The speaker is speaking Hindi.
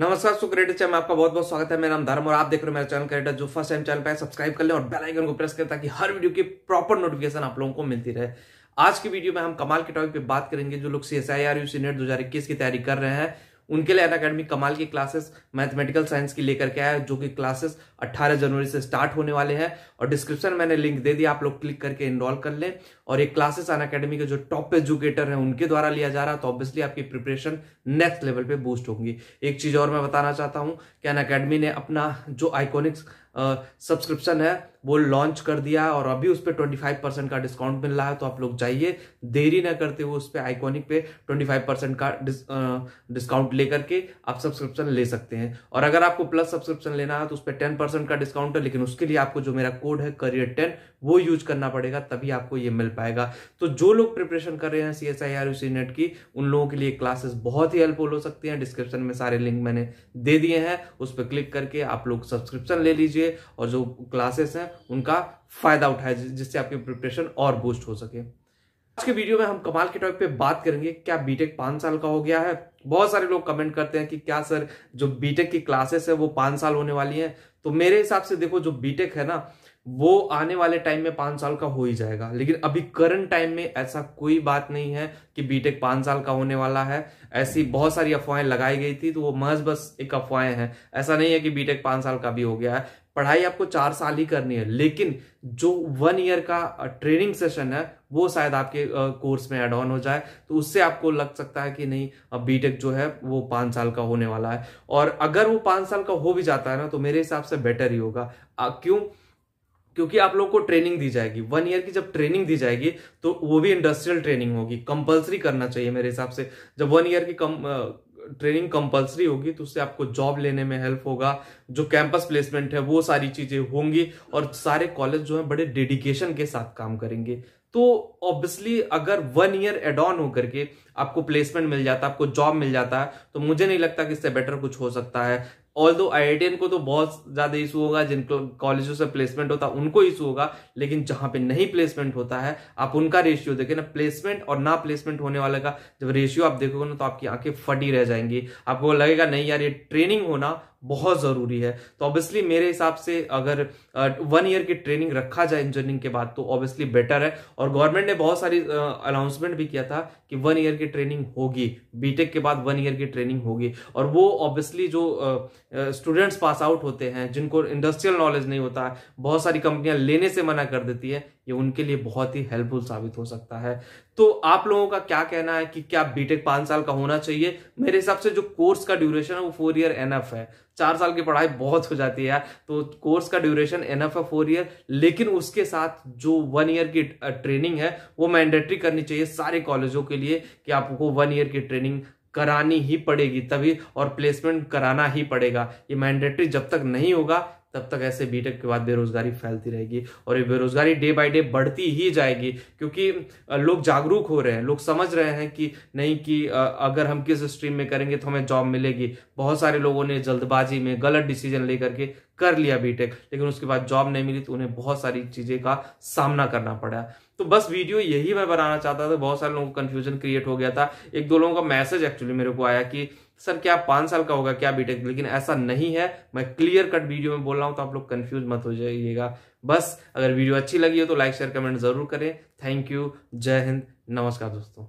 नमस्कार सुक्रेटर चैनल में आपका बहुत बहुत स्वागत है मेरा नाम धर्म और आप देख रहे हो मेरा चैनल क्रेडर जो फर्स्ट टाइम चैनल पर सब्सक्राइब कर लें और बेल आइकन को प्रेस करें ताकि हर वीडियो की प्रॉपर नोटिफिकेशन आप लोगों को मिलती रहे आज की वीडियो में हम कमाल के टॉपिक पे बात करेंगे जो लोग C S I R U C NET दो की तैयारी कर रहे हैं उनके लिए अन अकेडमी कमाल की क्लासेस मैथमेटिकल साइंस की लेकर के आया है जो कि क्लासेस 18 जनवरी से स्टार्ट होने वाले हैं और डिस्क्रिप्शन मैंने लिंक दे दिया आप लोग क्लिक करके इनरोल कर लें और ये क्लासेस अन अकेडमी के जो टॉप एजुकेटर हैं उनके द्वारा लिया जा रहा है तो ऑब्वियसली आपकी प्रिपरेशन नेक्स्ट लेवल पे बूस्ट होंगी एक चीज और मैं बताना चाहता हूँ कि अन अकेडमी ने अपना जो आइकोनिक्स सब्सक्रिप्शन है वो लॉन्च कर दिया है और अभी उस पर ट्वेंटी फाइव परसेंट का डिस्काउंट मिल रहा है तो आप लोग जाइए देरी ना करते हुए उस पर आइकॉनिक पे ट्वेंटी फाइव परसेंट का डिस्काउंट ले करके आप सब्सक्रिप्शन ले सकते हैं और अगर आपको प्लस सब्सक्रिप्शन लेना है तो उस पर टेन परसेंट का डिस्काउंट है लेकिन उसके लिए आपको जो मेरा कोड है करियर टेन वो यूज करना पड़ेगा तभी आपको ये मिल पाएगा तो जो लोग प्रिपरेशन कर रहे हैं C S I R C NET की उन लोगों के लिए क्लासेस बहुत ही हेल्पफुल हो सकती हैं डिस्क्रिप्शन में सारे लिंक मैंने दे दिए हैं उस पर क्लिक करके आप लोग सब्सक्रिप्शन ले लीजिए और जो क्लासेस हैं उनका फायदा उठाए जिससे आपकी प्रिपरेशन और बूस्ट हो सके आज के वीडियो में हम कमाल के टॉपिक पे बात करेंगे क्या बीटेक पांच साल का हो गया है बहुत सारे लोग कमेंट करते हैं कि क्या सर जो बीटेक की क्लासेस है वो पांच साल होने वाली हैं तो मेरे हिसाब से देखो जो बीटेक है ना वो आने वाले टाइम में पांच साल का हो ही जाएगा लेकिन अभी करंट टाइम में ऐसा कोई बात नहीं है कि बीटेक पांच साल का होने वाला है ऐसी हम्म। बहुत सारी अफवाहें लगाई गई थी तो वो महज बस एक अफवाहें हैं ऐसा नहीं है कि बीटेक पांच साल का भी हो गया है पढ़ाई आपको चार साल ही करनी है लेकिन जो वन ईयर का ट्रेनिंग सेशन है वो शायद आपके कोर्स में एड ऑन हो जाए तो उससे आपको लग सकता है कि नहीं अब बीटेक जो है वो पाँच साल का होने वाला है और अगर वो पांच साल का हो भी जाता है ना तो मेरे हिसाब से बेटर ही होगा क्यों क्योंकि आप लोग को ट्रेनिंग दी जाएगी वन ईयर की जब ट्रेनिंग दी जाएगी तो वो भी इंडस्ट्रियल ट्रेनिंग होगी कंपलसरी करना चाहिए मेरे हिसाब से जब वन ईयर की कम ट्रेनिंग कंपलसरी होगी तो उससे आपको जॉब लेने में हेल्प होगा जो कैंपस प्लेसमेंट है वो सारी चीजें होंगी और सारे कॉलेज जो है बड़े डेडिकेशन के साथ काम करेंगे तो ऑब्वियसली अगर वन ईयर एड ऑन होकर के आपको प्लेसमेंट मिल जाता आपको जॉब मिल जाता है तो मुझे नहीं लगता कि इससे बेटर कुछ हो सकता है ऑल दो आई को तो बहुत ज्यादा इशू होगा जिन कॉलेजों से प्लेसमेंट होता है उनको इशू होगा लेकिन जहां पे नहीं प्लेसमेंट होता है आप उनका रेशियो देखें ना प्लेसमेंट और ना प्लेसमेंट होने वाले का जब रेशियो आप देखोगे ना तो आपकी आंखें फटी रह जाएंगी आपको लगेगा नहीं यार ये ट्रेनिंग होना बहुत ज़रूरी है तो ऑब्वियसली मेरे हिसाब से अगर वन ईयर की ट्रेनिंग रखा जाए इंजीनियरिंग के बाद तो ऑब्वियसली बेटर है और गवर्नमेंट ने बहुत सारी अनाउंसमेंट भी किया था कि वन ईयर की ट्रेनिंग होगी बीटेक के बाद वन ईयर की ट्रेनिंग होगी और वो ऑब्वियसली जो स्टूडेंट्स पास आउट होते हैं जिनको इंडस्ट्रियल नॉलेज नहीं होता है बहुत सारी कंपनियां लेने से मना कर देती है ये उनके लिए बहुत ही हेल्पफुल साबित हो सकता है तो आप लोगों का क्या कहना है कि क्या बीटेक पांच साल का होना चाहिए मेरे हिसाब से जो कोर्स का ड्यूरेशन है वो फोर ईयर एनफ है चार साल की पढ़ाई बहुत हो जाती है तो कोर्स का ड्यूरेशन एफ है फोर ईयर लेकिन उसके साथ जो वन ईयर की ट्रेनिंग है वो मैंडेटरी करनी चाहिए सारे कॉलेजों के लिए कि आपको वन ईयर की ट्रेनिंग करानी ही पड़ेगी तभी और प्लेसमेंट कराना ही पड़ेगा ये मैंडेटरी जब तक नहीं होगा तब तक ऐसे बीटेक के बाद बेरोजगारी फैलती रहेगी और ये बेरोजगारी डे बाई डे बढ़ती ही जाएगी क्योंकि लोग जागरूक हो रहे हैं लोग समझ रहे हैं कि नहीं कि अगर हम किस स्ट्रीम में करेंगे तो हमें जॉब मिलेगी बहुत सारे लोगों ने जल्दबाजी में गलत डिसीजन लेकर के कर लिया बीटेक लेकिन उसके बाद जॉब नहीं मिली तो उन्हें बहुत सारी चीज़ें का सामना करना पड़ा तो बस वीडियो यही मैं बनाना चाहता था बहुत सारे लोगों को कन्फ्यूजन क्रिएट हो गया था एक दो लोगों का मैसेज एक्चुअली मेरे को आया कि सर क्या पाँच साल का होगा क्या बीटेक लेकिन ऐसा नहीं है मैं क्लियर कट वीडियो में बोल रहा हूँ तो आप लोग कन्फ्यूज मत हो जाइएगा बस अगर वीडियो अच्छी लगी हो तो लाइक शेयर कमेंट जरूर करें थैंक यू जय हिंद नमस्कार दोस्तों